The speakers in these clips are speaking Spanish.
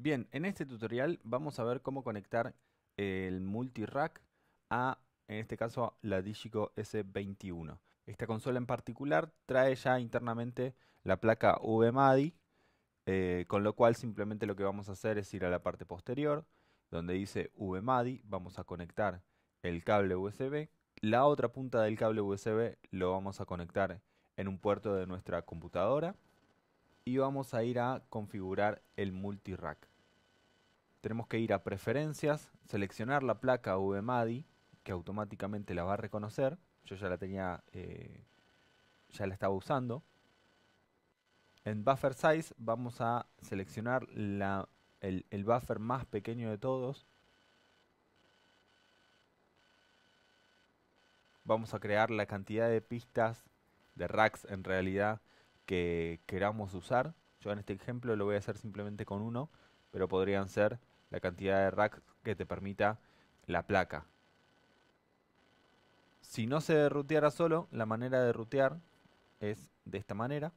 Bien, en este tutorial vamos a ver cómo conectar el multirack a, en este caso, la Digico S21. Esta consola en particular trae ya internamente la placa VMADI, eh, con lo cual simplemente lo que vamos a hacer es ir a la parte posterior, donde dice VMADI, vamos a conectar el cable USB. La otra punta del cable USB lo vamos a conectar en un puerto de nuestra computadora y vamos a ir a configurar el multi-rack. Tenemos que ir a preferencias, seleccionar la placa VMADI, que automáticamente la va a reconocer. Yo ya la tenía, eh, ya la estaba usando. En buffer size vamos a seleccionar el buffer más pequeño de todos, vamos a crear la cantidad de pistas, de racks en realidad, que queramos usar. Yo en este ejemplo lo voy a hacer simplemente con uno, pero podrían ser la cantidad de rack que te permita la placa. Si no se ruteara solo, la manera de rutear es de esta manera.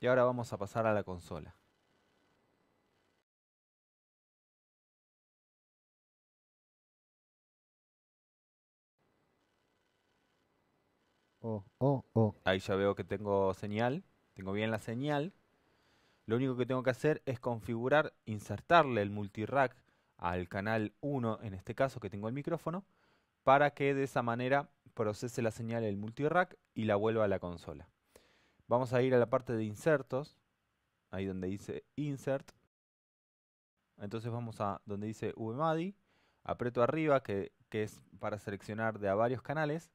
Y ahora vamos a pasar a la consola. Oh, oh, oh. Ahí ya veo que tengo señal, tengo bien la señal. Lo único que tengo que hacer es configurar, insertarle el multirack al canal 1, en este caso que tengo el micrófono, para que de esa manera procese la señal del multirack y la vuelva a la consola. Vamos a ir a la parte de insertos, ahí donde dice insert. Entonces vamos a donde dice VMADI, aprieto arriba que, que es para seleccionar de a varios canales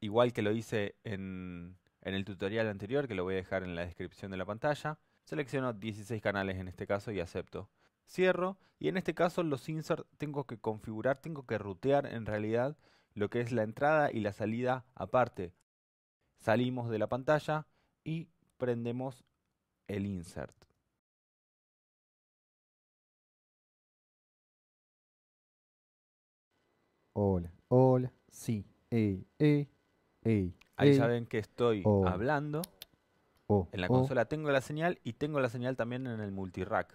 igual que lo hice en, el tutorial anterior, que lo voy a dejar en la descripción de la pantalla. Selecciono 16 canales en este caso y acepto. Cierro y en este caso los insert tengo que configurar, tengo que rutear en realidad lo que es la entrada y la salida aparte. Salimos de la pantalla y prendemos el insert. Hola, hola, sí, eh, eh. Ahí eh, saben que estoy hablando. en la consola tengo la señal y tengo la señal también en el multirack.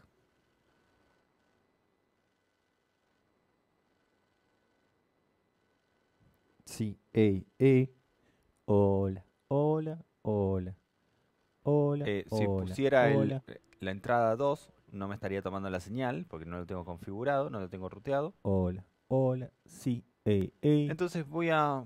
Sí, ey, ey. Hola, hola, hola. Hola. Eh, si pusiera la entrada 2, no me estaría tomando la señal porque no lo tengo configurado, no lo tengo ruteado. Hola, hola, sí, ey, ey. Entonces voy a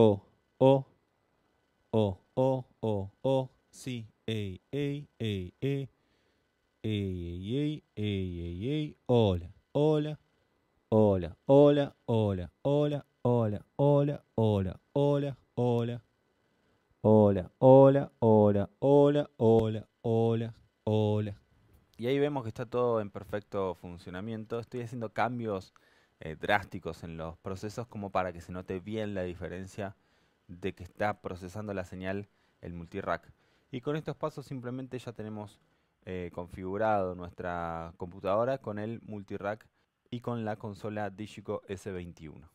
O, O, O, O, O, O, sí, ey, ey, ey, ey, ey, ey, ey, ey, ey, hola, hola, hola, hola, hola, hola, hola, hola, hola, hola, hola, hola, hola, hola, hola, hola, hola, hola. Y ahí vemos que está todo en perfecto funcionamiento. Estoy haciendo cambios eh, drásticos en los procesos como para que se note bien la diferencia de que está procesando la señal el multirack. Y con estos pasos simplemente ya tenemos eh, configurado nuestra computadora con el multirack y con la consola Digico S21.